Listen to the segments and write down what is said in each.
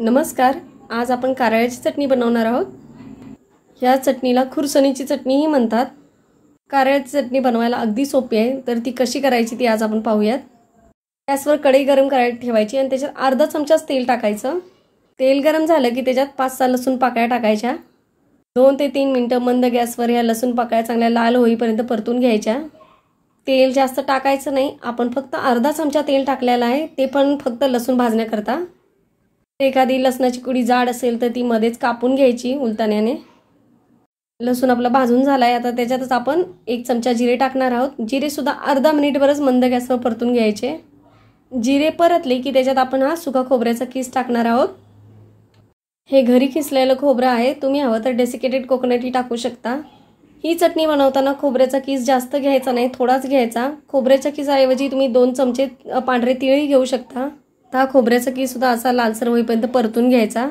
नमस्कार आज आपण कारळ्याची चटणी बनवणार आहोत ह्या चटणीला खुरसणीची चटणीही म्हणतात कारळ्याची चटणी बनवायला अगदी सोपी आहे तर ती कशी करायची ती आज आपण पाहूयात गॅसवर कढई गरम करायला ठेवायची आणि त्याच्यात अर्धा चमचाच तेल टाकायचं तेल गरम झालं की त्याच्यात पाच सहा लसूण पाकळ्या टाकायच्या दोन ते तीन मिनटं मंद गॅसवर ह्या लसूण पाकळ्या चांगल्या लाल होईपर्यंत परतून घ्यायच्या तेल जास्त टाकायचं नाही आपण फक्त अर्धा चमचा तेल टाकलेला आहे ते पण फक्त लसूण भाजण्याकरता एखादी लसणाची कुडी जाड असेल तर ती मध्येच कापून घ्यायची उलताण्याने लसूण आपला भाजून झाला आहे आता त्याच्यातच आपण एक चमचा जिरे टाकणार आहोत जिरेसुद्धा अर्धा मिनिटभरच मंद गॅसवर परतून घ्यायचे जिरे परतले की त्याच्यात आपण हा सुका खोबऱ्याचा किस टाकणार आहोत हे घरी खिसलेलं खोबरं आहे तुम्ही हवं तर डेसिकेटेड कोकोनटही टाकू शकता ही चटणी बनवताना खोबऱ्याचा किस जास्त घ्यायचा नाही थोडाच घ्यायचा खोबऱ्याच्या किसाऐवजी तुम्ही दोन चमचे पांढरे तिळही घेऊ शकता तर हा खोबऱ्याचा सुद्धा असा लालसर होईपर्यंत परतून घ्यायचा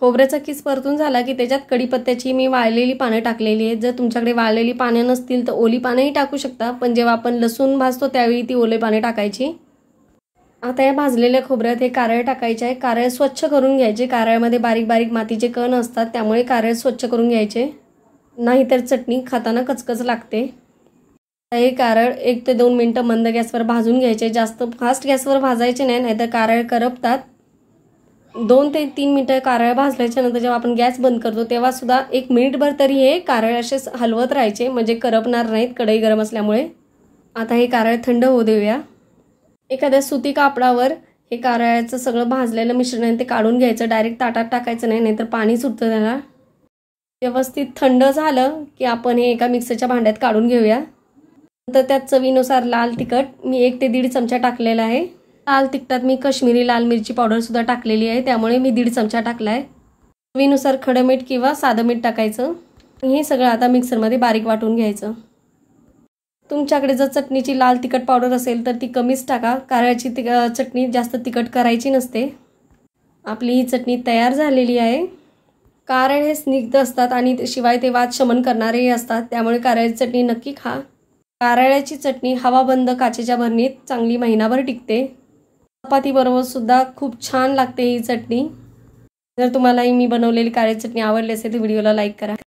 खोबऱ्याचा किस परतून झाला की त्याच्यात कडीपत्त्याची मी वाळलेली पानं टाकलेली आहेत जर तुमच्याकडे वाळलेली पानं नसतील तर ओली पानंही टाकू शकता पण जेव्हा आपण लसूण भाजतो त्यावेळी ती ओले पाने टाकायची आता या भाजलेल्या खोबऱ्यात हे कारळ टाकायचे आहे कारळ स्वच्छ करून घ्यायचे कारळमध्ये बारीक बारीक मातीचे कण असतात त्यामुळे कारळ स्वच्छ करून घ्यायचे नाहीतर चटणी खाताना कचकच लागते हे कारळ एक ते दोन मिनटं मंद गॅसवर भाजून घ्यायचे जास्त फास्ट गॅसवर भाजायचे नाही नाहीतर कारळ करपतात दोन ते तीन मिनटं कारळ भाजल्याच्या नंतर जेव्हा आपण गॅस बंद करतो तेव्हा सुद्धा एक मिनिटभर तरी हे कारळ असे हलवत राहायचे म्हणजे करपणार नाहीत कढई गरम असल्यामुळे आता हे कारळ थंड होऊ देऊया एखाद्या सुती कापडावर हे कारळ्याचं सगळं भाजलेलं मिश्रण आहे ते काढून घ्यायचं डायरेक्ट ताटात टाकायचं नाही नाहीतर पाणी सुटतं त्याला व्यवस्थित थंड झालं की आपण हे एका मिक्सरच्या भांड्यात काढून घेऊया तर त्यात चवीनुसार लाल तिखट मी एक ते दीड चमचा टाकलेला आहे लाल तिखटात मी कश्मीरी लाल मिरची पावडरसुद्धा टाकलेली आहे त्यामुळे मी दीड चमचा टाकला आहे चवीनुसार खडं मीठ किंवा साधं मीठ टाकायचं हे सगळं आता मिक्सरमध्ये बारीक वाटून घ्यायचं तुमच्याकडे जर चटणीची लाल तिखट पावडर असेल तर ती कमीच टाका कारळ्याची ति चटणी जास्त तिखट करायची नसते आपली ही चटणी तयार झालेली आहे कारळ हे स्निग्ध असतात आणि शिवाय ते वाद शमन करणारेही असतात त्यामुळे कारळ्याची चटणी नक्की खा कारळ्याची चटणी हवाबंद काचेच्या भरणीत चांगली महिनाभर टिकते चपातीबरोबर सुद्धा खूप छान लागते ही चटणी जर तुम्हालाही मी बनवलेली कारळ्याची चटणी आवडली असेल तर व्हिडिओला लाईक करा